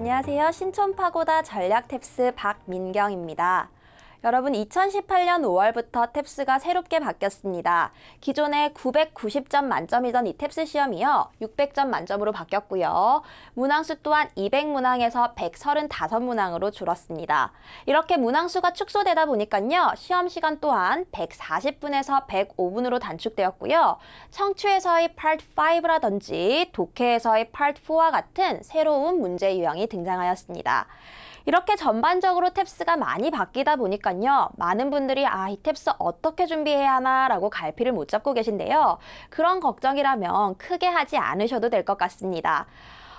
안녕하세요. 신촌파고다 전략탭스 박민경입니다. 여러분 2018년 5월부터 탭스가 새롭게 바뀌었습니다. 기존의 990점 만점이던 이 탭스 시험이요. 600점 만점으로 바뀌었고요. 문항수 또한 200문항에서 135문항으로 줄었습니다. 이렇게 문항수가 축소되다 보니까요. 시험 시간 또한 140분에서 105분으로 단축되었고요. 청취에서의 p 트 r t 5라든지 독해에서의 p 트 r 4와 같은 새로운 문제 유형이 등장하였습니다. 이렇게 전반적으로 탭스가 많이 바뀌다 보니까요. 많은 분들이 아, 이 탭스 어떻게 준비해야 하나라고 갈피를 못 잡고 계신데요. 그런 걱정이라면 크게 하지 않으셔도 될 것 같습니다.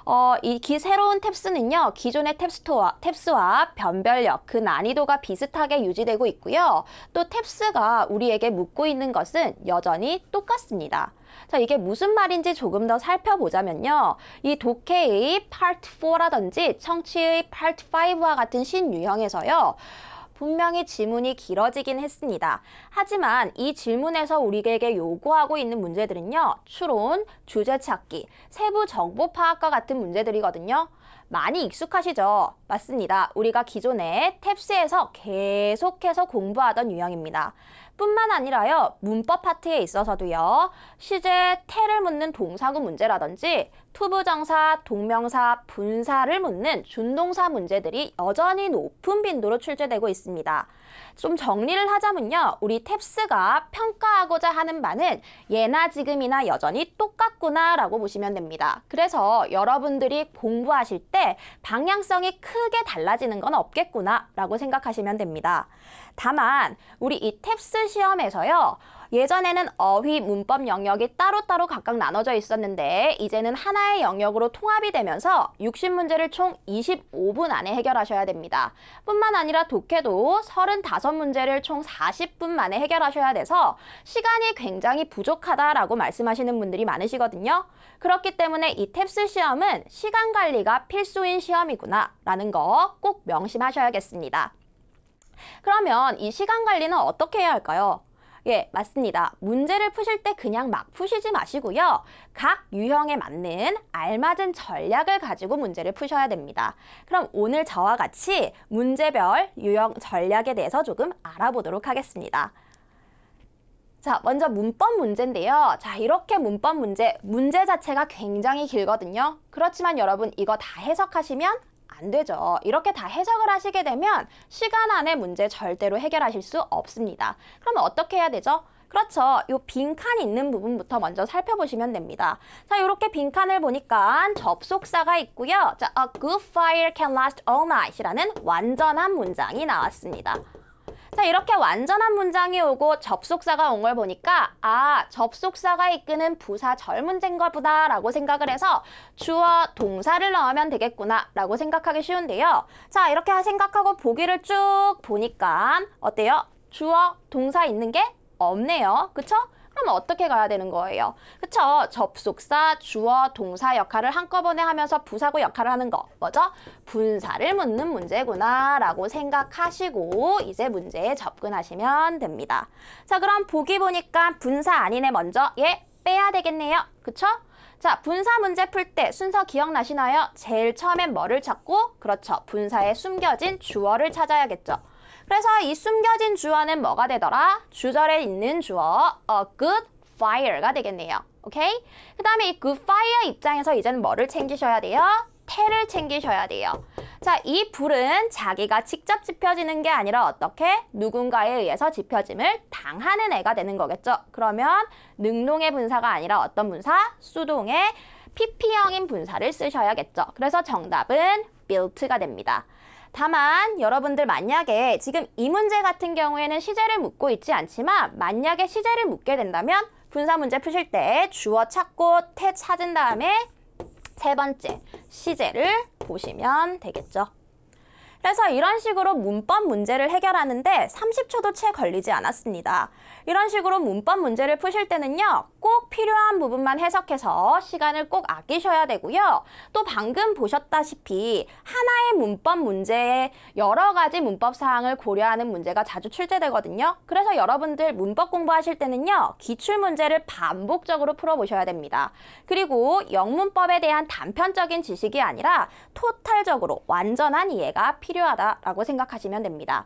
어, 이 기, 새로운 탭스는요. 기존의 탭스토와, 탭스와 변별력, 그 난이도가 비슷하게 유지되고 있고요. 또 탭스가 우리에게 묻고 있는 것은 여전히 똑같습니다. 자, 이게 무슨 말인지 조금 더 살펴보자면요. 이 독해의 파트 4라든지 청취의 파트 5와 같은 신유형에서요. 분명히 질문이 길어지긴 했습니다. 하지만 이 질문에서 우리에게 요구하고 있는 문제들은요. 추론, 주제 찾기, 세부 정보 파악과 같은 문제들이거든요. 많이 익숙하시죠? 맞습니다. 우리가 기존에 탭스에서 계속해서 공부하던 유형입니다. 뿐만 아니라요. 문법 파트에 있어서도요. 시제, 태를 묻는 동사구 문제라든지 투부정사, 동명사, 분사를 묻는 준동사 문제들이 여전히 높은 빈도로 출제되고 있습니다. 좀 정리를 하자면요. 우리 탭스가 평가하고자 하는 바는 예나 지금이나 여전히 똑같구나 라고 보시면 됩니다. 그래서 여러분들이 공부하실 때 방향성이 크게 달라지는 건 없겠구나 라고 생각하시면 됩니다. 다만 우리 이 탭스 시험에서요. 예전에는 어휘, 문법 영역이 따로따로 각각 나눠져 있었는데 이제는 하나의 영역으로 통합이 되면서 60문제를 총 25분 안에 해결하셔야 됩니다. 뿐만 아니라 독해도 35문제를 총 40분 만에 해결하셔야 돼서 시간이 굉장히 부족하다라고 말씀하시는 분들이 많으시거든요. 그렇기 때문에 이 탭스 시험은 시간 관리가 필수인 시험이구나 라는 거 꼭 명심하셔야겠습니다. 그러면 이 시간 관리는 어떻게 해야 할까요? 예, 맞습니다. 문제를 푸실 때 그냥 막 푸시지 마시고요. 각 유형에 맞는 알맞은 전략을 가지고 문제를 푸셔야 됩니다. 그럼 오늘 저와 같이 문제별 유형 전략에 대해서 조금 알아보도록 하겠습니다. 자, 먼저 문법 문제인데요. 자, 이렇게 문법 문제, 문제 자체가 굉장히 길거든요. 그렇지만 여러분 이거 다 해석하시면 안 되죠. 이렇게 다 해석을 하시게 되면 시간 안에 문제 절대로 해결하실 수 없습니다. 그러 어떻게 해야 되죠? 그렇죠. 이 빈칸 있는 부분부터 먼저 살펴보시면 됩니다. 자, 이렇게 빈칸을 보니까 접속사가 있고요. 자, a good fire can last all night이라는 완전한 문장이 나왔습니다. 자, 이렇게 완전한 문장이 오고 접속사가 온 걸 보니까 아, 접속사가 이끄는 부사 절 문제인가 보다 라고 생각을 해서 주어 동사를 넣으면 되겠구나 라고 생각하기 쉬운데요. 자, 이렇게 생각하고 보기를 쭉 보니까 어때요? 주어 동사 있는 게 없네요. 그쵸? 그럼 어떻게 가야 되는 거예요? 그쵸? 접속사, 주어, 동사 역할을 한꺼번에 하면서 부사고 역할을 하는 거. 뭐죠? 분사를 묻는 문제구나 라고 생각하시고 이제 문제에 접근하시면 됩니다. 자 그럼 보기 보니까 분사 아니네 먼저 예 빼야 되겠네요. 그쵸? 자, 분사 문제 풀 때 순서 기억나시나요? 제일 처음엔 뭐를 찾고? 그렇죠. 분사에 숨겨진 주어를 찾아야겠죠. 그래서 이 숨겨진 주어는 뭐가 되더라? 주절에 있는 주어, a good fire가 되겠네요. 오케이? 그 다음에 이 good fire 입장에서 이제는 뭐를 챙기셔야 돼요? 태를 챙기셔야 돼요. 자, 이 불은 자기가 직접 지펴지는 게 아니라 어떻게 누군가에 의해서 지펴짐을 당하는 애가 되는 거겠죠. 그러면 능농의 분사가 아니라 어떤 분사? 수동의 PP형인 분사를 쓰셔야겠죠. 그래서 정답은 built가 됩니다. 다만 여러분들 만약에 지금 이 문제 같은 경우에는 시제를 묻고 있지 않지만 만약에 시제를 묻게 된다면 분사 문제 푸실 때 주어 찾고 태 찾은 다음에 세 번째 시제를 보시면 되겠죠. 그래서 이런 식으로 문법 문제를 해결하는데 30초도 채 걸리지 않았습니다. 이런 식으로 문법 문제를 푸실 때는요. 꼭 필요한 부분만 해석해서 시간을 꼭 아끼셔야 되고요. 또 방금 보셨다시피 하나의 문법 문제에 여러 가지 문법 사항을 고려하는 문제가 자주 출제되거든요. 그래서 여러분들 문법 공부하실 때는요. 기출 문제를 반복적으로 풀어보셔야 됩니다. 그리고 영문법에 대한 단편적인 지식이 아니라 토탈적으로 완전한 이해가 필요합니다. 필요하다라고 생각하시면 됩니다.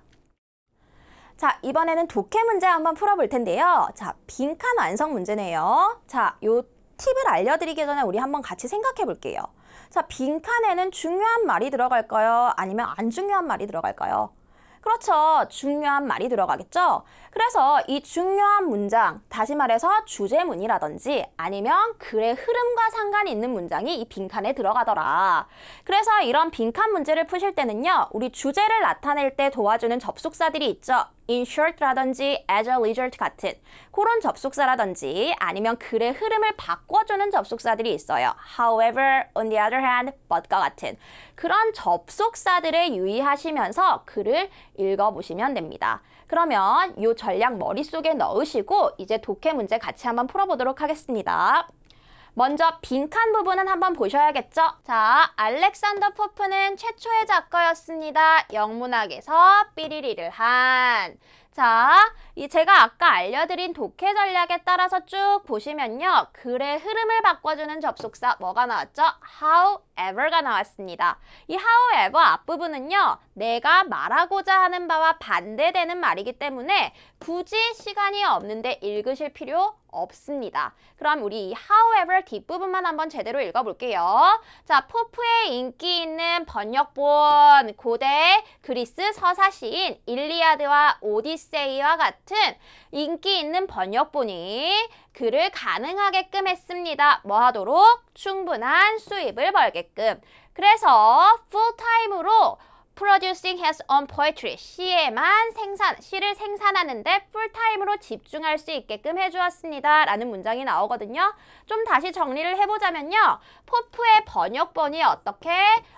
자, 이번에는 독해 문제 한번 풀어볼 텐데요. 자, 빈칸 완성 문제네요. 자, 요 팁을 알려드리기 전에 우리 한번 같이 생각해 볼게요. 자, 빈칸에는 중요한 말이 들어갈까요? 아니면 안 중요한 말이 들어갈까요? 그렇죠. 중요한 말이 들어가겠죠. 그래서 이 중요한 문장, 다시 말해서 주제문이라든지 아니면 글의 흐름과 상관이 있는 문장이 이 빈칸에 들어가더라. 그래서 이런 빈칸 문제를 푸실 때는요. 우리 주제를 나타낼 때 도와주는 접속사들이 있죠. insurt라든지 as a result 같은 그런 접속사라든지 아니면 글의 흐름을 바꿔주는 접속사들이 있어요. However, on the other hand, but과 같은 그런 접속사들에 유의하시면서 글을 읽어보시면 됩니다. 그러면 이 전략 머릿속에 넣으시고 이제 독해 문제 같이 한번 풀어보도록 하겠습니다. 먼저 빈칸 부분은 한번 보셔야겠죠? 자, 알렉산더 포프는 최초의 작가였습니다. 영문학에서 삐리리를 한. 자, 이 제가 아까 알려드린 독해 전략에 따라서 쭉 보시면요. 글의 흐름을 바꿔주는 접속사 뭐가 나왔죠? however가 나왔습니다. 이 however 앞부분은요. 내가 말하고자 하는 바와 반대되는 말이기 때문에 굳이 시간이 없는데 읽으실 필요 없습니다. 그럼 우리 however 뒷부분만 한번 제대로 읽어볼게요. 자, 포프의 인기 있는 번역본 고대 그리스 서사시인 일리아드와 오디세이와 같은 인기 있는 번역본이 그를 가능하게끔 했습니다. 뭐 하도록? 충분한 수입을 벌게끔. 그래서 풀타임으로 Producing has on poetry. 시에만 생산, 시를 생산하는데 풀타임으로 집중할 수 있게끔 해주었습니다. 라는 문장이 나오거든요. 좀 다시 정리를 해보자면요. 포프의 번역본이 어떻게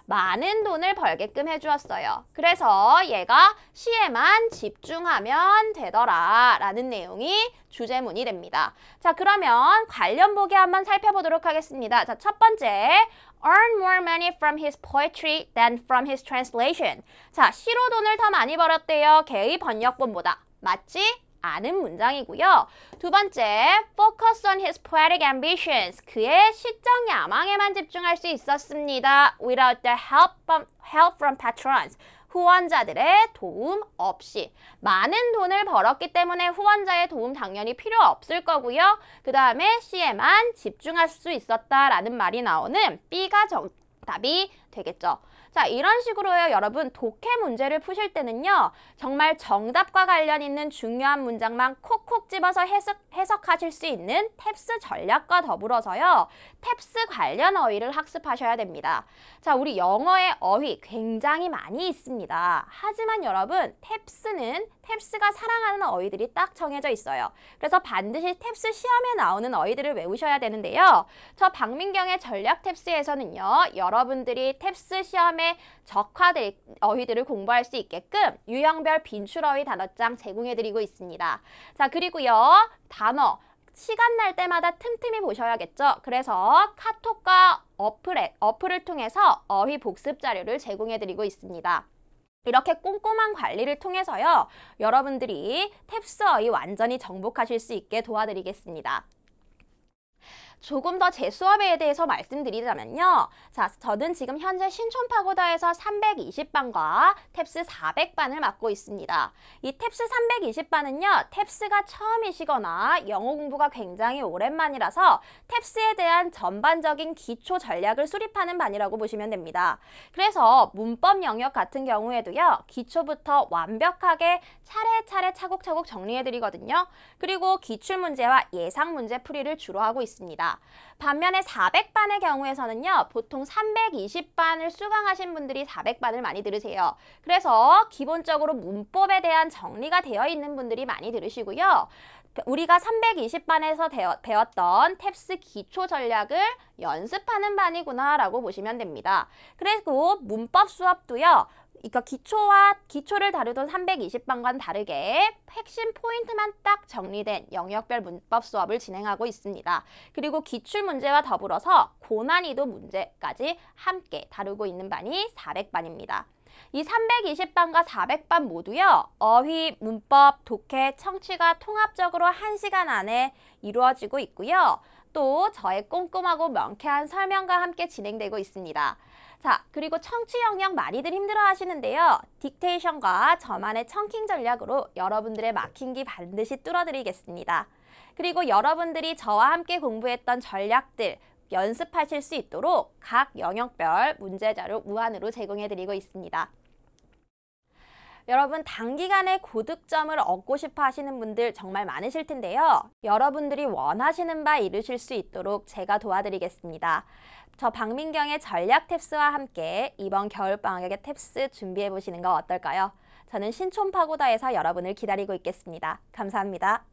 많은 돈을 벌게끔 해주었어요. 그래서 얘가 시에만 집중하면 되더라. 라는 내용이 주제문이 됩니다. 자, 그러면 관련 보기 한번 살펴보도록 하겠습니다. 자, 첫 번째, earn more money from his poetry than from his translation. 자, 시로 돈을 더 많이 벌었대요. 개의 번역본보다. 맞지? 않은 문장이고요. 두 번째, focus on his poetic ambitions. 그의 시적 야망에만 집중할 수 있었습니다. Without the help from, help from patrons. 후원자들의 도움 없이 많은 돈을 벌었기 때문에 후원자의 도움 당연히 필요 없을 거고요. 그 다음에 C에만 집중할 수 있었다라는 말이 나오는 B가 정답이 되겠죠. 자, 이런 식으로요, 여러분, 독해 문제를 푸실 때는요, 정말 정답과 관련 있는 중요한 문장만 콕콕 집어서 해석, 해석하실 수 있는 탭스 전략과 더불어서요, 탭스 관련 어휘를 학습하셔야 됩니다. 자, 우리 영어의 어휘 굉장히 많이 있습니다. 하지만 여러분, 탭스는 탭스가 사랑하는 어휘들이 딱 정해져 있어요. 그래서 반드시 탭스 시험에 나오는 어휘들을 외우셔야 되는데요. 저 박민경의 전략 탭스에서는요, 여러분들이 탭스 시험에 적화된 어휘들을 공부할 수 있게끔 유형별 빈출 어휘 단어장 제공해드리고 있습니다. 자 그리고요 단어 시간 날 때마다 틈틈이 보셔야겠죠. 그래서 카톡과 어플에, 어플을 통해서 어휘 복습 자료를 제공해드리고 있습니다. 이렇게 꼼꼼한 관리를 통해서요. 여러분들이 탭스 어휘 완전히 정복하실 수 있게 도와드리겠습니다. 조금 더재 수업에 대해서 말씀드리자면요. 자, 저는 지금 현재 신촌파고다에서 320반과 탭스 400반을 맡고 있습니다. 이 탭스 320반은요. 탭스가 처음이시거나 영어 공부가 굉장히 오랜만이라서 탭스에 대한 전반적인 기초 전략을 수립하는 반이라고 보시면 됩니다. 그래서 문법 영역 같은 경우에도요. 기초부터 완벽하게 차례차례 차곡차곡 정리해드리거든요. 그리고 기출문제와 예상문제 풀이를 주로 하고 있습니다. 반면에 400반의 경우에서는요. 보통 320반을 수강하신 분들이 400반을 많이 들으세요. 그래서 기본적으로 문법에 대한 정리가 되어 있는 분들이 많이 들으시고요. 우리가 320반에서 배웠던 탭스 기초 전략을 연습하는 반이구나 라고 보시면 됩니다. 그리고 문법 수업도요. 그러니까 기초와 기초를 다루던 320번과는 다르게 핵심 포인트만 딱 정리된 영역별 문법 수업을 진행하고 있습니다. 그리고 기출 문제와 더불어서 고난이도 문제까지 함께 다루고 있는 반이 400반입니다. 이 320반과 400반 모두요. 어휘, 문법, 독해, 청취가 통합적으로 1시간 안에 이루어지고 있고요. 또 저의 꼼꼼하고 명쾌한 설명과 함께 진행되고 있습니다. 자, 그리고 청취 영역 많이들 힘들어 하시는데요. 딕테이션과 저만의 청킹 전략으로 여러분들의 막힌기 반드시 뚫어드리겠습니다. 그리고 여러분들이 저와 함께 공부했던 전략들, 연습하실 수 있도록 각 영역별 문제자료 무한으로 제공해드리고 있습니다. 여러분 단기간에 고득점을 얻고 싶어 하시는 분들 정말 많으실 텐데요. 여러분들이 원하시는 바 이루실 수 있도록 제가 도와드리겠습니다. 저 박민경의 전략 탭스와 함께 이번 겨울방학의 탭스 준비해 보시는 거 어떨까요? 저는 신촌파고다에서 여러분을 기다리고 있겠습니다. 감사합니다.